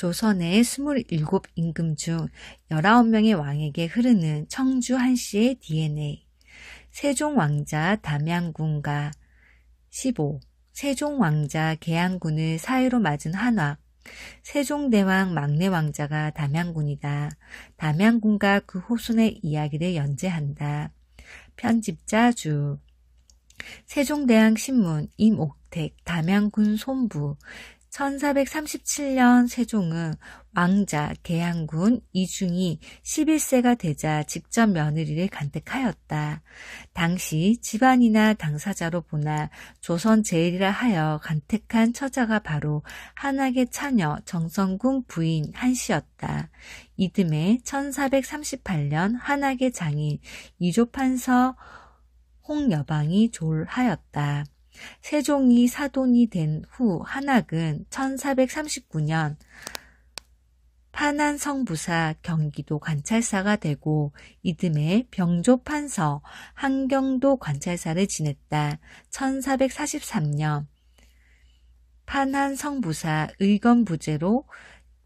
조선의 27 임금 중 19명의 왕에게 흐르는 청주 한씨의 DNA. 세종 왕자 담양군과 15. 세종 왕자 계양군을 사회로 맞은 한화. 세종대왕 막내 왕자가 담양군이다. 담양군과 그호순의 이야기를 연재한다. 편집자 주 세종대왕 신문 임옥택 담양군 손부 1437년 세종은 왕자 계양군 이중이 11세가 되자 직접 며느리를 간택하였다. 당시 집안이나 당사자로 보나 조선 제일이라 하여 간택한 처자가 바로 한학의 차녀 정성궁 부인 한씨였다. 이듬해 1438년 한학의 장인 이조판서 홍여방이 졸하였다. 세종이 사돈이 된 후 한학은 1439년 판안성부사 경기도 관찰사가 되고 이듬해 병조판서 한경도 관찰사를 지냈다. 1443년 판안성부사 의건부제로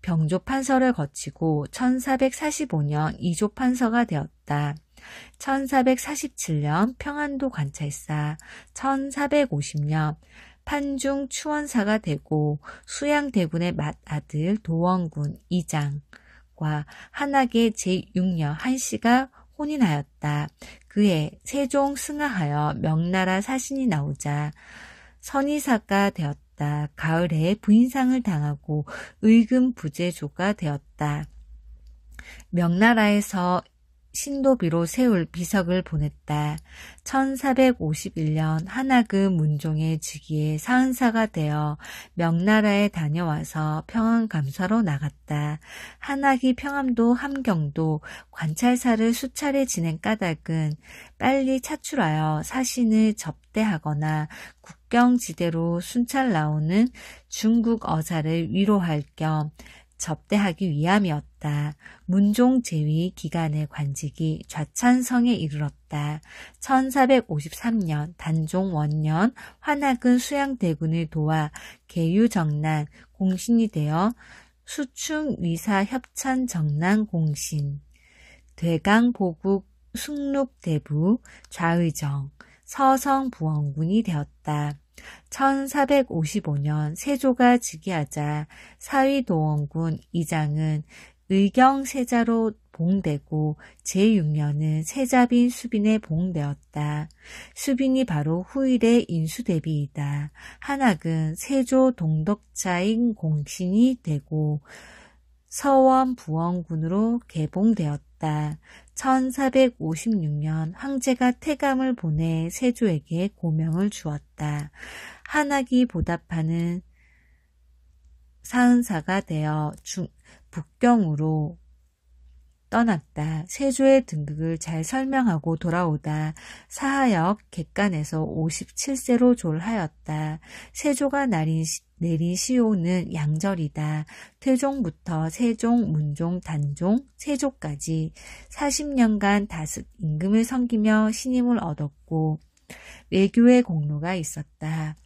병조판서를 거치고 1445년 이조판서가 되었다. 1447년 평안도 관찰사, 1450년 판중 추원사가 되고 수양대군의 맏아들 도원군 이장과 한학의 제6녀 한씨가 혼인하였다. 그해 세종 승하하여 명나라 사신이 나오자 선의사가 되었다. 가을에 부인상을 당하고 의금 부제조가 되었다. 명나라에서 신도비로 세울 비석을 보냈다. 1451년 하나금 문종의 즉위에 사은사가 되어 명나라에 다녀와서 평안감사로 나갔다. 한학기 평암도 함경도 관찰사를 수차례 지낸 까닭은 빨리 차출하여 사신을 접대하거나 국경지대로 순찰 나오는 중국 어사를 위로할 겸 접대하기 위함이었다. 문종 제위 기간의 관직이 좌찬성에 이르렀다. 1453년 단종 원년 환학은 수양대군을 도와 계유정난 공신이 되어 수충위사 협찬 정난 공신 대강 보국 숭록대부 좌의정 서성부원군이 되었다. 1455년 세조가 즉위하자 사위동원군 이장은 의경세자로 봉되고 제6년은 세자빈 수빈에 봉되었다. 수빈이 바로 후일의 인수대비이다. 한학은 세조 동덕자인 공신이 되고 서원 부원군으로 개봉되었다. 1456년 황제가 태감을 보내 세조에게 고명을 주었다. 한학이 보답하는 사은사가 되어 중, 북경으로 떠났다. 세조의 등극을 잘 설명하고 돌아오다. 사하역 객관에서 57세로 졸하였다. 세조가 날인 시, 내리시오는 양절이다. 태종부터 세종, 문종, 단종, 세조까지 40년간 다섯 임금을 섬기며 신임을 얻었고 외교의 공로가 있었다.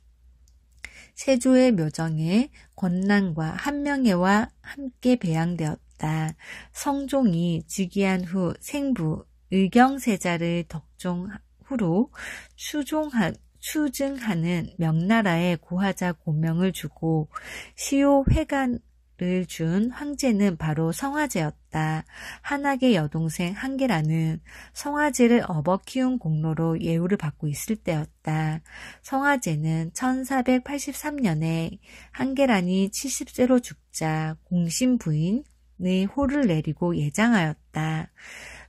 세조의 묘정에 권난과 한명예와 함께 배양되었다. 성종이 즉위한 후 생부 의경세자를 덕종 후로 추종한 추증하는 명나라의 고하자 고명을 주고 시효 회관 을준 황제는 바로 성화제였다. 한학의 여동생 한계라는 성화제를 업어 키운 공로로 예우를 받고 있을 때였다. 성화제는 1483년에 한계란이 70세로 죽자 공신 부인의 호를 내리고 예장하였다.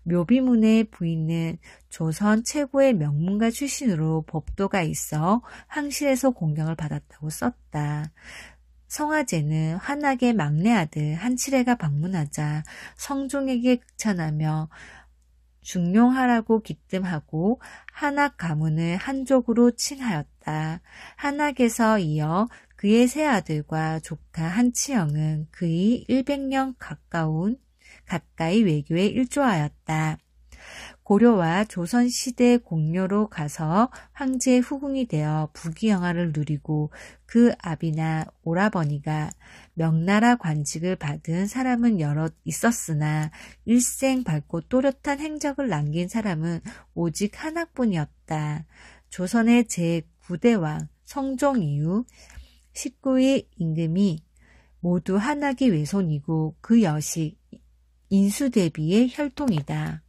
묘비문의 부인은 조선 최고의 명문가 출신으로 법도가 있어 항실에서 공경을 받았다고 썼다. 성화제는 환학의 막내 아들 한칠해가 방문하자 성종에게 극찬하며 중용하라고 기뜸하고 한학 가문을 한족으로 칭하였다 한학에서 이어 그의 세 아들과 조카 한치영은 그의 100년 가까운 가까이 외교에 일조하였다. 고려와 조선시대 공료로 가서 황제 의 후궁이 되어 부귀영화를 누리고 그 아비나 오라버니가 명나라 관직을 받은 사람은 여럿 있었으나 일생 밝고 또렷한 행적을 남긴 사람은 오직 하나뿐이었다. 조선의 제9대왕 성종 이후 19의 임금이 모두 한학이 외손이고 그 여식 인수 대비의 혈통이다.